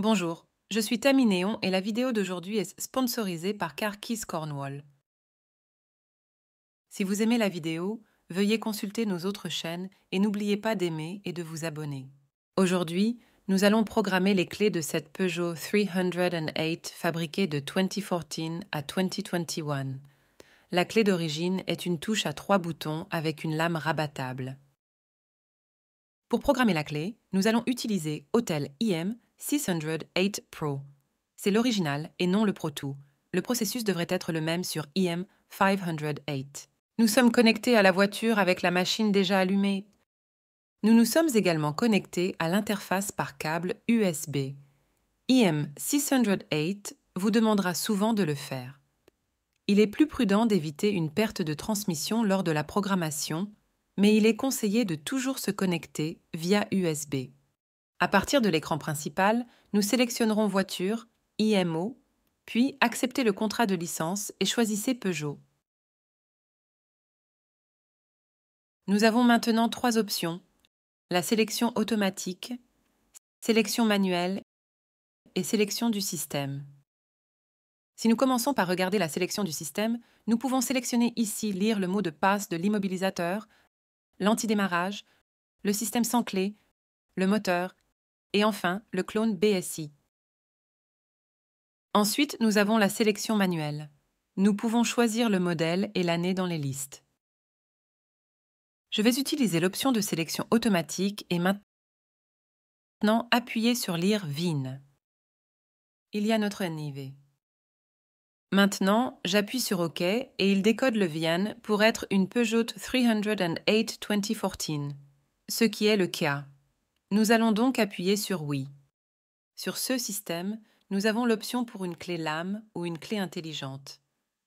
Bonjour, je suis Néon et la vidéo d'aujourd'hui est sponsorisée par Keys Cornwall. Si vous aimez la vidéo, veuillez consulter nos autres chaînes et n'oubliez pas d'aimer et de vous abonner. Aujourd'hui, nous allons programmer les clés de cette Peugeot 308 fabriquée de 2014 à 2021. La clé d'origine est une touche à trois boutons avec une lame rabattable. Pour programmer la clé, nous allons utiliser Hotel IM 608 Pro. C'est l'original et non le Pro 2. Le processus devrait être le même sur IM 508. Nous sommes connectés à la voiture avec la machine déjà allumée. Nous nous sommes également connectés à l'interface par câble USB. IM 608 vous demandera souvent de le faire. Il est plus prudent d'éviter une perte de transmission lors de la programmation, mais il est conseillé de toujours se connecter via USB. À partir de l'écran principal, nous sélectionnerons Voiture, IMO, puis Acceptez le contrat de licence et choisissez Peugeot. Nous avons maintenant trois options. La sélection automatique, sélection manuelle et sélection du système. Si nous commençons par regarder la sélection du système, nous pouvons sélectionner ici lire le mot de passe de l'immobilisateur, l'antidémarrage, le système sans clé, le moteur et enfin le clone BSI. Ensuite, nous avons la sélection manuelle. Nous pouvons choisir le modèle et l'année dans les listes. Je vais utiliser l'option de sélection automatique et maintenant appuyer sur Lire VIN. Il y a notre NIV. Maintenant, j'appuie sur OK et il décode le VIN pour être une Peugeot 308 2014, ce qui est le cas. Nous allons donc appuyer sur Oui. Sur ce système, nous avons l'option pour une clé lame ou une clé intelligente.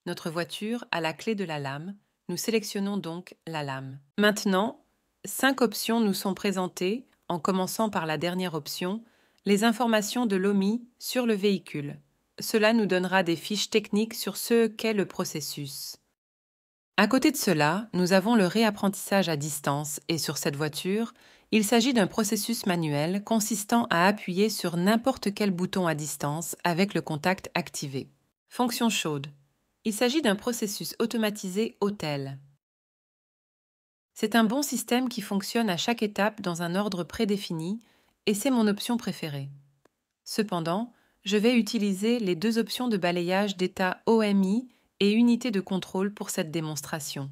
Notre voiture a la clé de la lame, nous sélectionnons donc la lame. Maintenant, cinq options nous sont présentées, en commençant par la dernière option, les informations de l'OMI sur le véhicule. Cela nous donnera des fiches techniques sur ce qu'est le processus. À côté de cela, nous avons le réapprentissage à distance et sur cette voiture, il s'agit d'un processus manuel consistant à appuyer sur n'importe quel bouton à distance avec le contact activé. Fonction chaude. Il s'agit d'un processus automatisé hôtel. C'est un bon système qui fonctionne à chaque étape dans un ordre prédéfini et c'est mon option préférée. Cependant, je vais utiliser les deux options de balayage d'état OMI et unité de contrôle pour cette démonstration.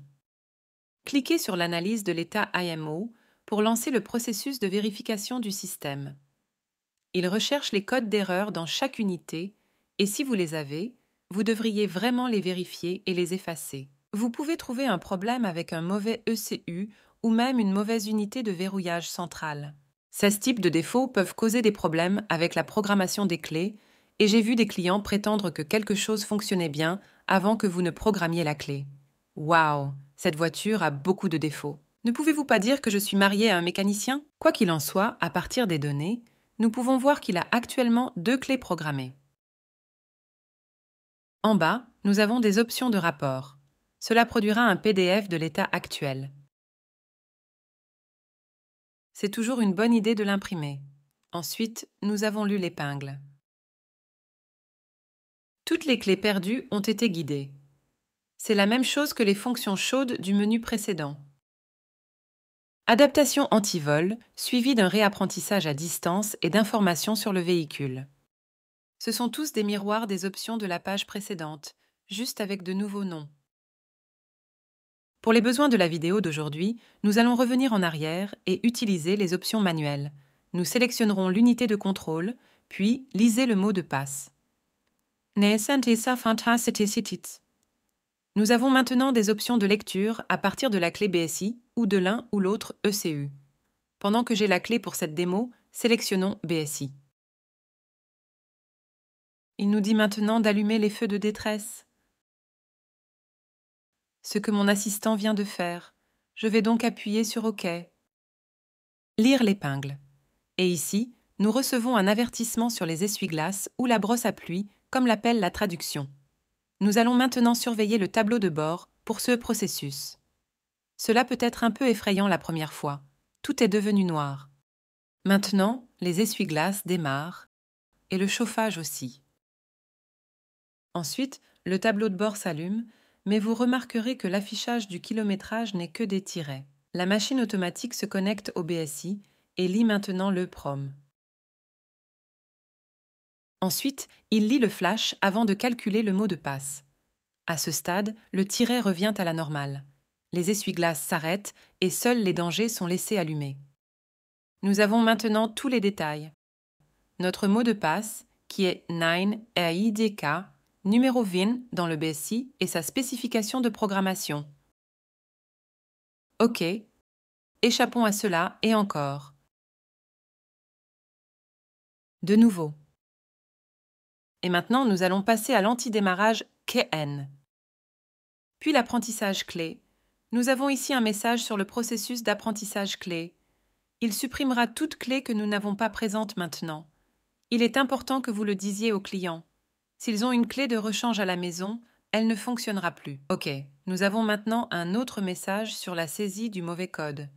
Cliquez sur l'analyse de l'état IMO pour lancer le processus de vérification du système. Il recherche les codes d'erreur dans chaque unité et si vous les avez, vous devriez vraiment les vérifier et les effacer. Vous pouvez trouver un problème avec un mauvais ECU ou même une mauvaise unité de verrouillage centrale. Ces types de défauts peuvent causer des problèmes avec la programmation des clés, et j'ai vu des clients prétendre que quelque chose fonctionnait bien avant que vous ne programmiez la clé. Waouh, cette voiture a beaucoup de défauts. Ne pouvez-vous pas dire que je suis marié à un mécanicien Quoi qu'il en soit, à partir des données, nous pouvons voir qu'il a actuellement deux clés programmées. En bas, nous avons des options de rapport. Cela produira un PDF de l'état actuel. C'est toujours une bonne idée de l'imprimer. Ensuite, nous avons lu l'épingle. Toutes les clés perdues ont été guidées. C'est la même chose que les fonctions chaudes du menu précédent. Adaptation anti-vol, suivie d'un réapprentissage à distance et d'informations sur le véhicule. Ce sont tous des miroirs des options de la page précédente, juste avec de nouveaux noms. Pour les besoins de la vidéo d'aujourd'hui, nous allons revenir en arrière et utiliser les options manuelles. Nous sélectionnerons l'unité de contrôle, puis lisez le mot de passe. Nous avons maintenant des options de lecture à partir de la clé BSI ou de l'un ou l'autre ECU. Pendant que j'ai la clé pour cette démo, sélectionnons BSI. Il nous dit maintenant d'allumer les feux de détresse. Ce que mon assistant vient de faire. Je vais donc appuyer sur OK. Lire l'épingle. Et ici, nous recevons un avertissement sur les essuie-glaces ou la brosse à pluie, comme l'appelle la traduction. Nous allons maintenant surveiller le tableau de bord pour ce processus. Cela peut être un peu effrayant la première fois. Tout est devenu noir. Maintenant, les essuie-glaces démarrent et le chauffage aussi. Ensuite, le tableau de bord s'allume, mais vous remarquerez que l'affichage du kilométrage n'est que des tirets. La machine automatique se connecte au BSI et lit maintenant le prom. Ensuite, il lit le flash avant de calculer le mot de passe. À ce stade, le tiret revient à la normale. Les essuie-glaces s'arrêtent et seuls les dangers sont laissés allumés. Nous avons maintenant tous les détails. Notre mot de passe, qui est 9AIDK, e numéro VIN dans le BSI et sa spécification de programmation. OK. Échappons à cela et encore. De nouveau. Et maintenant, nous allons passer à l'antidémarrage KN. Puis l'apprentissage clé. Nous avons ici un message sur le processus d'apprentissage clé. Il supprimera toute clé que nous n'avons pas présente maintenant. Il est important que vous le disiez aux clients. S'ils ont une clé de rechange à la maison, elle ne fonctionnera plus. Ok, nous avons maintenant un autre message sur la saisie du mauvais code.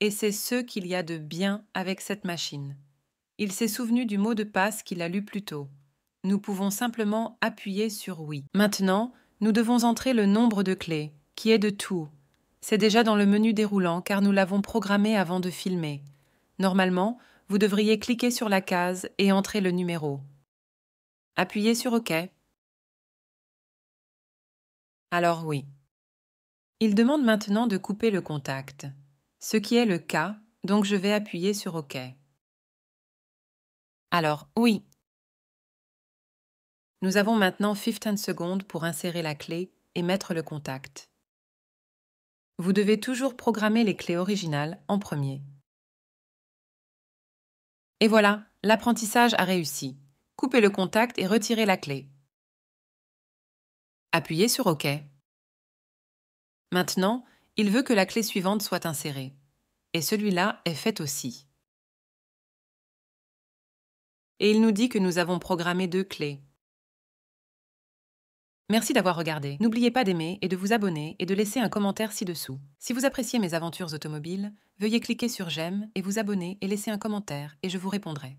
Et c'est ce qu'il y a de bien avec cette machine. Il s'est souvenu du mot de passe qu'il a lu plus tôt nous pouvons simplement appuyer sur Oui. Maintenant, nous devons entrer le nombre de clés, qui est de tout. C'est déjà dans le menu déroulant car nous l'avons programmé avant de filmer. Normalement, vous devriez cliquer sur la case et entrer le numéro. Appuyez sur OK. Alors oui. Il demande maintenant de couper le contact, ce qui est le cas, donc je vais appuyer sur OK. Alors oui. Nous avons maintenant 15 secondes pour insérer la clé et mettre le contact. Vous devez toujours programmer les clés originales en premier. Et voilà, l'apprentissage a réussi. Coupez le contact et retirez la clé. Appuyez sur OK. Maintenant, il veut que la clé suivante soit insérée. Et celui-là est fait aussi. Et il nous dit que nous avons programmé deux clés, Merci d'avoir regardé. N'oubliez pas d'aimer et de vous abonner et de laisser un commentaire ci-dessous. Si vous appréciez mes aventures automobiles, veuillez cliquer sur j'aime et vous abonner et laisser un commentaire et je vous répondrai.